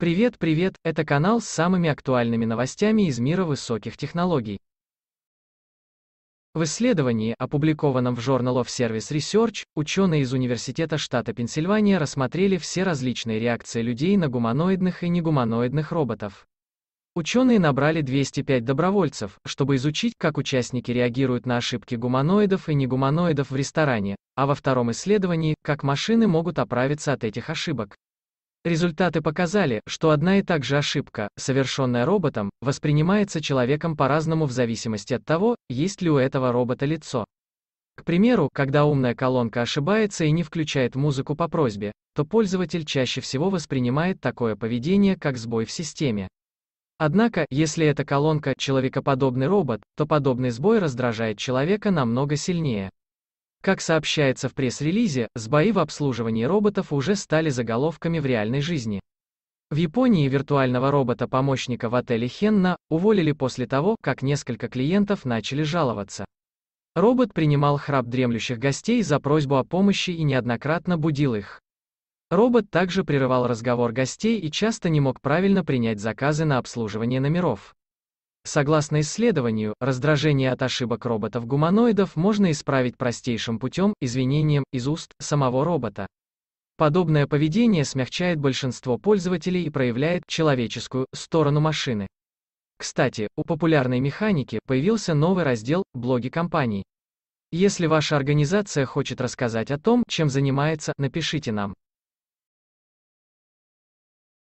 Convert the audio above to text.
Привет, привет, это канал с самыми актуальными новостями из мира высоких технологий. В исследовании, опубликованном в Journal of Service Research, ученые из Университета штата Пенсильвания рассмотрели все различные реакции людей на гуманоидных и негуманоидных роботов. Ученые набрали 205 добровольцев, чтобы изучить, как участники реагируют на ошибки гуманоидов и негуманоидов в ресторане, а во втором исследовании, как машины могут оправиться от этих ошибок. Результаты показали, что одна и та же ошибка, совершенная роботом, воспринимается человеком по-разному в зависимости от того, есть ли у этого робота лицо. К примеру, когда умная колонка ошибается и не включает музыку по просьбе, то пользователь чаще всего воспринимает такое поведение как сбой в системе. Однако, если эта колонка человекоподобный робот, то подобный сбой раздражает человека намного сильнее. Как сообщается в пресс-релизе, сбои в обслуживании роботов уже стали заголовками в реальной жизни. В Японии виртуального робота-помощника в отеле Хенна уволили после того, как несколько клиентов начали жаловаться. Робот принимал храп дремлющих гостей за просьбу о помощи и неоднократно будил их. Робот также прерывал разговор гостей и часто не мог правильно принять заказы на обслуживание номеров. Согласно исследованию, раздражение от ошибок роботов-гуманоидов можно исправить простейшим путем, извинением из уст самого робота. Подобное поведение смягчает большинство пользователей и проявляет человеческую сторону машины. Кстати, у популярной механики появился новый раздел «Блоги компаний». Если ваша организация хочет рассказать о том, чем занимается, напишите нам.